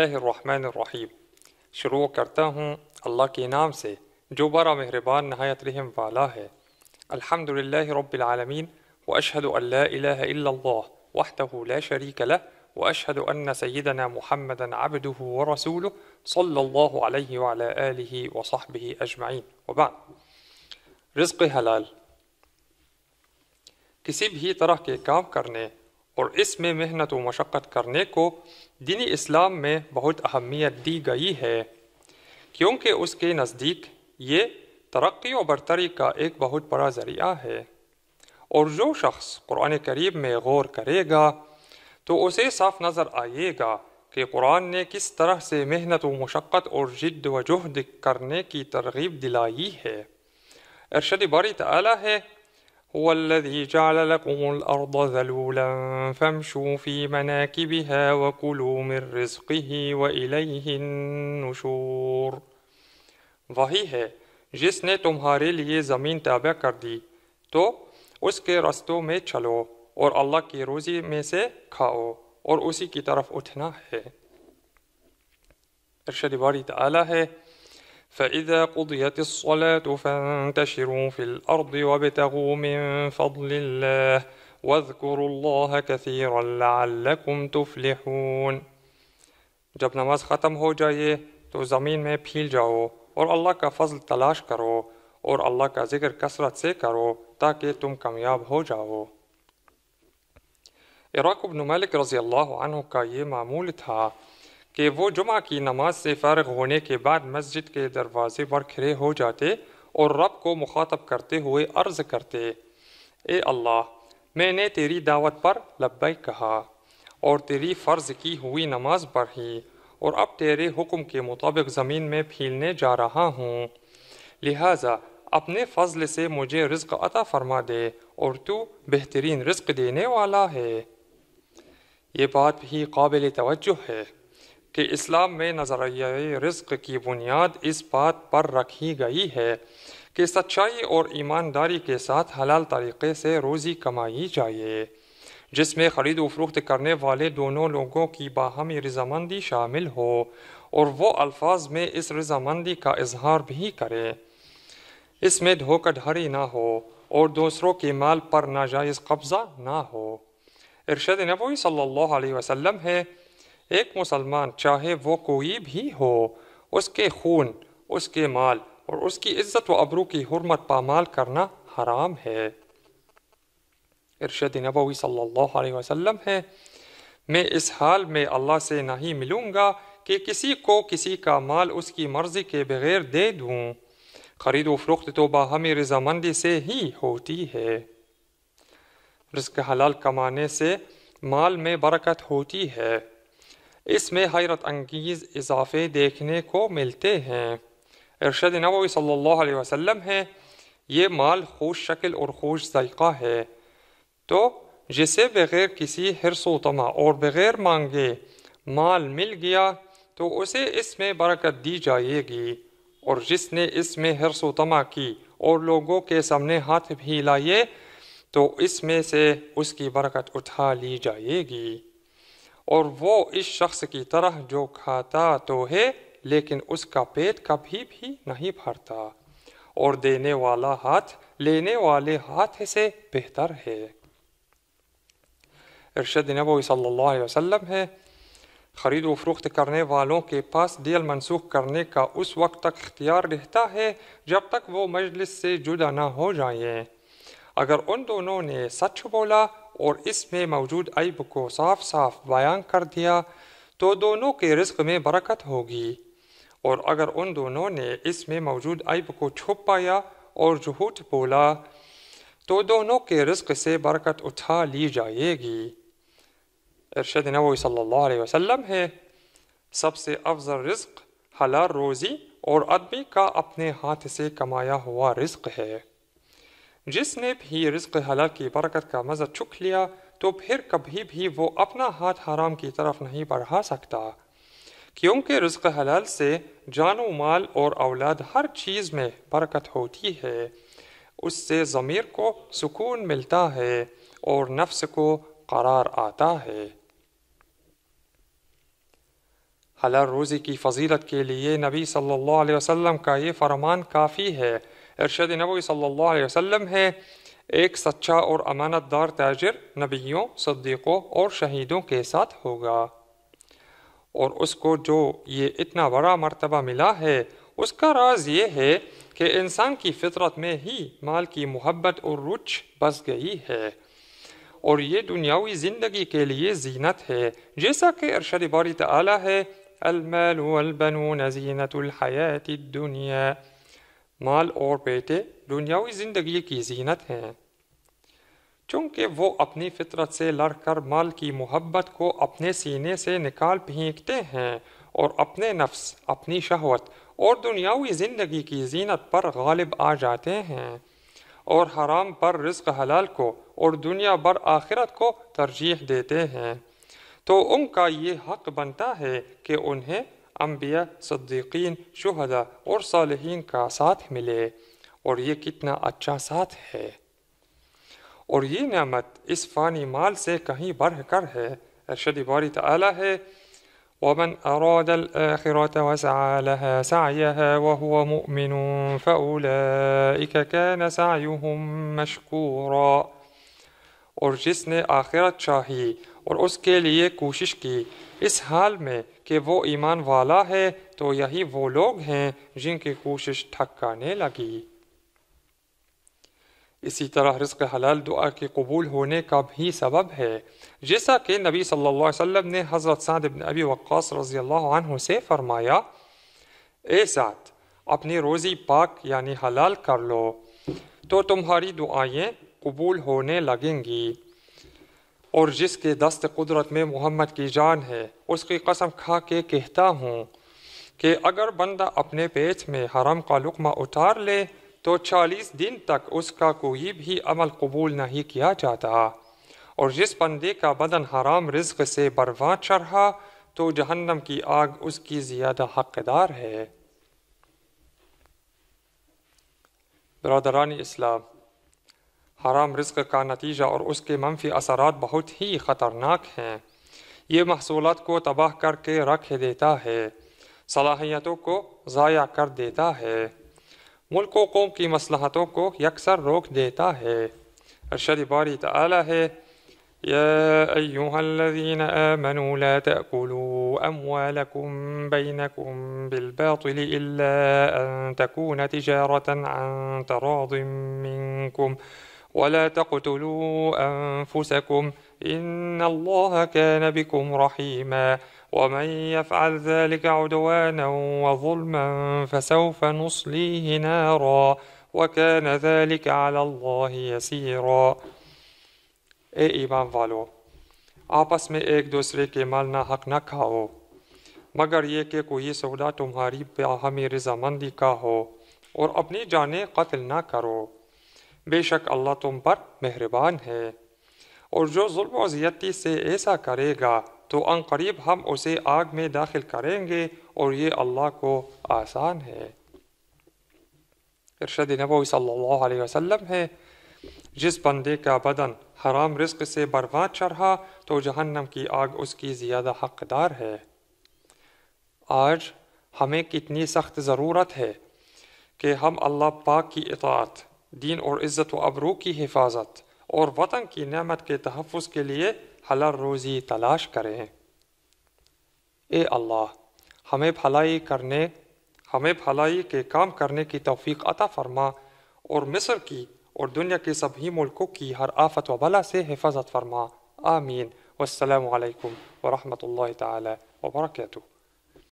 बिस्मिल्लाहिर्रहमानिर्रहीम शुरू करता हूँ अल्लाह के नाम से जो बड़ा मेहरबान नहायत रहम वाला है अल्हम्दुलिल्लाह रब्बिल आलमीन व अशहदु अल्ला इलाहा इल्लल्लाह वहदहु ला शरीक लह व अशहदु अन्न सय्यदना मुहम्मदन अब्दुहु व रसूलुहु सल्लल्लाहु अलैहि व अला आलिहि व सहबिहि अजमईन व बअद रिज़्क़ हलाल किसी भी तरह के काम करने اور اس میں محنت و مشقت کرنے کو دینی اسلام میں بہت اہمیت دی گئی ہے کیونکہ اس کے نزدیک یہ ترقی و برتری کا ایک بہت بڑا ذریعہ ہے اور جو شخص قرآن قریب میں غور کرے گا تو اسے صاف نظر آئے گا کہ قرآن نے کس طرح سے محنت و مشقت اور جد و جہد کرنے کی ترغیب دلائی ہے ارشد باری تعالی ہے هو الذي جعل لكم الأرض ذلولا فامشوا في مناكبها وكلوا من رزقه وإليه النشور وهي ہے جس نے تمہارے لیے زمین تابع کر دی تو اس کے رستوں میں چلو اور اللہ کی روزی میں سے کھاؤ اور اسی کی طرف اٹھنا ہے ارشد باری تعالی ہے فإذا قضيت الصلاة فانتشروا في الأرض وابتغوا من فضل الله واذكروا الله كثيرا لعلكم تفلحون جب نماز ختم ہو جائے تو زمین میں پھیل جاؤ اور اللہ کا فضل تلاش کرو اور اللہ کا ذکر کثرت سے کرو تاکہ تم کامیاب ہو جاؤ عراق بن ملک رضی اللہ عنہ کا یہ معمول تھا کہ وہ جمعہ کی نماز سے فارغ ہونے کے بعد مسجد کے دروازے پر کھڑے ہو جاتے اور رب کو مخاطب کرتے ہوئے عرض کرتے اے اللہ میں نے تیری دعوت پر لبیک کہا اور تیری فرض کی ہوئی نماز پڑھی اور اب تیرے حکم کے مطابق زمین میں پھیلنے جا رہا ہوں لہٰذا اپنے فضل سے مجھے رزق عطا فرما دے اور تو بہترین رزق دینے والا ہے یہ بات بھی قابل توجہ ہے کہ اسلام میں نظریہ رزق کی بنیاد اس بات پر رکھی گئی ہے کہ سچائی اور ایمانداری کے ساتھ حلال طریقے سے روزی کمائی جائے جس میں خرید و فروخت کرنے والے دونوں لوگوں کی باہمی رضامندی شامل ہو اور وہ الفاظ میں اس رضامندی کا اظہار بھی کرے اس میں دھوکہ دھڑی نہ ہو اور دوسروں کے مال پر ناجائز قبضہ نہ ہو ارشد نبوی صلی اللہ علیہ وسلم ہے ایک مسلمان چاہے وہ کوئی بھی ہو اس کے خون اس کے مال اور اس کی عزت و ابرو کی حرمت پامال کرنا حرام ہے ارشد نبوی صلی اللہ علیہ وسلم ہے میں اس حال میں اللہ سے نہیں ملوں گا کہ کسی کو کسی کا مال اس کی مرضی کے بغیر دے دوں خرید و فروخت تو باہمی رضامندی سے ہی ہوتی ہے رزق حلال کمانے سے مال میں برکت ہوتی ہے اس میں حیرت انگیز اضافے دیکھنے کو ملتے ہیں ارشد نبوی صلی اللہ علیہ وسلم ہے یہ مال خوش شکل اور خوش ذائقہ ہے تو جسے بغیر کسی حرص و تما اور بغیر مانگے مال مل گیا تو اسے اس میں برکت دی جائے گی اور جس نے اس میں حرص و تما کی اور لوگوں کے سامنے ہاتھ بھی لائے تو اس میں سے اس کی برکت اٹھا لی جائے گی اور وہ اس شخص کی طرح جو کھاتا تو ہے لیکن اس کا پیٹ کبھی بھی نہیں بھرتا اور دینے والا ہاتھ لینے والے ہاتھ سے بہتر ہے ارشد نبوی صلی اللہ علیہ وسلم ہے خرید و فروخت کرنے والوں کے پاس دیل منسوخ کرنے کا اس وقت تک اختیار رہتا ہے جب تک وہ مجلس سے جدا نہ ہو جائیں اگر ان دونوں نے سچ بولا اور اس میں موجود عیب کو صاف صاف بیان کر دیا تو دونوں کے رزق میں برکت ہوگی اور اگر ان دونوں نے اس میں موجود عیب کو چھپ پایا اور جھوٹ بولا تو دونوں کے رزق سے برکت اٹھا لی جائے گی ارشد نبوی صلی اللہ علیہ وسلم ہے سب سے افضل رزق حلال روزی اور آدمی کا اپنے ہاتھ سے کمایا ہوا رزق ہے جس نے بھی رزق حلال کی برکت کا مزہ چک لیا تو پھر کبھی بھی وہ اپنا ہاتھ حرام کی طرف نہیں بڑھا سکتا کیونکہ رزق حلال سے جان و مال اور اولاد ہر چیز میں برکت ہوتی ہے اس سے ضمیر کو سکون ملتا ہے اور نفس کو قرار آتا ہے حلال روزی کی فضیلت کے لیے نبی صلی اللہ علیہ وسلم کا یہ فرمان کافی ہے ارشاد نبوی صلی اللہ علیہ وسلم ہے ایک سچا اور امانت دار تاجر نبیوں صدیقوں اور شہیدوں کے ساتھ ہوگا اور اس کو جو یہ اتنا بڑا مرتبہ ملا ہے اس کا راز یہ ہے کہ انسان کی فطرت میں ہی مال کی محبت اور رچ بس گئی ہے اور یہ دنیاوی زندگی کے لیے زینت ہے جیسا کہ ارشد باری تعالی ہے المال والبنون زینت الحیات الدنیا مال اور بیٹے دنیاوی زندگی کی زینت ہیں چونکہ وہ اپنی فطرت سے لڑ کر مال کی محبت کو اپنے سینے سے نکال پھینکتے ہیں اور اپنے نفس اپنی شہوت اور دنیاوی زندگی کی زینت پر غالب آ جاتے ہیں اور حرام پر رزق حلال کو اور دنیا بر آخرت کو ترجیح دیتے ہیں تو ان کا یہ حق بنتا ہے کہ انہیں انبیاء صدیقین شہدا اور صالحین کا ساتھ ملے اور یہ کتنا اچھا ساتھ ہے اور یہ نعمت اس فانی مال سے کہیں بڑھ کر ہے ارشد باری تعالی ہے ومن أراد الآخرة وسعى لها سعيها وهو مؤمن فأولئك كان سعيهم مشكورا اور جس نے آخرت چاہی اور اس کے لیے کوشش کی اس حال میں کہ وہ ایمان والا ہے تو یہی وہ لوگ ہیں جن کی کوشش ٹھکانے لگی اسی طرح رزق حلال دعا کے قبول ہونے کا بھی سبب ہے جیسا کہ نبی صلی اللہ علیہ وسلم نے حضرت سعد بن ابی وقاص رضی اللہ عنہ سے فرمایا اے سعد اپنی روزی پاک یعنی حلال کر لو تو تمہاری دعائیں قبول ہونے لگیں گی اور جس کے دست قدرت میں محمد کی جان ہے اس کی قسم کھا کے کہتا ہوں کہ اگر بندہ اپنے پیٹ میں حرم کا لقمہ اتار لے تو چالیس دن تک اس کا کوئی بھی عمل قبول نہیں کیا جاتا اور جس بندے کا بدن حرام رزق سے برواں چڑھا تو جہنم کی آگ اس کی زیادہ حقدار ہے برادرانی اسلام حرام رزق کا نتیجہ اور اس کے منفی اثرات بہت ہی خطرناک ہیں یہ محصولات کو تباہ کر کے رکھ دیتا ہے صلاحیتوں کو ضائع کر دیتا ہے ملک و قوم کی مصلحتوں کو یکسر روک دیتا ہے ارشد باری تعالی ہے يا أيها الذين آمنوا لا تأكلوا أموالكم بينكم بالباطل إلا أن تكون تجارة عن تراض منكم ولا تقتلوا أنفسكم إن الله كان بكم رحيما ومن يفعل ذلك عدوانا وظلما فسوف نصليه نارا وكان ذلك على الله يسيرا اي ایمان والو آپس میں ایک دوسرے کے مال نہ حق نہ کھاؤ مگر یہ کہ کوئی سودا تمہاری باہمی مندی کا ہو اور اپنی جانیں قتل نہ کرو بے شک اللہ تم پر مہربان ہے اور جو ظلم و زیادتی سے ایسا کرے گا تو ان قریب ہم اسے آگ میں داخل کریں گے اور یہ اللہ کو آسان ہے ارشد نبوی صلی اللہ علیہ وسلم ہے جس بندے کا بدن حرام رزق سے برباد چڑھا تو جہنم کی آگ اس کی زیادہ حقدار ہے آج ہمیں کتنی سخت ضرورت ہے کہ ہم اللہ پاک کی اطاعت دین اور عزت و ابرو کی حفاظت اور وطن کی نعمت کے تحفظ کے لیے حلال روزی تلاش کریں اے اللہ ہمیں بھلائی کرنے ہمیں بھلائی کے کام کرنے کی توفیق عطا فرما اور مصر کی اور دنیا کے سبھی ملکوں کی ہر آفت و بلا سے حفاظت فرما آمین والسلام علیکم ورحمۃ اللہ تعالی وبرکاتہ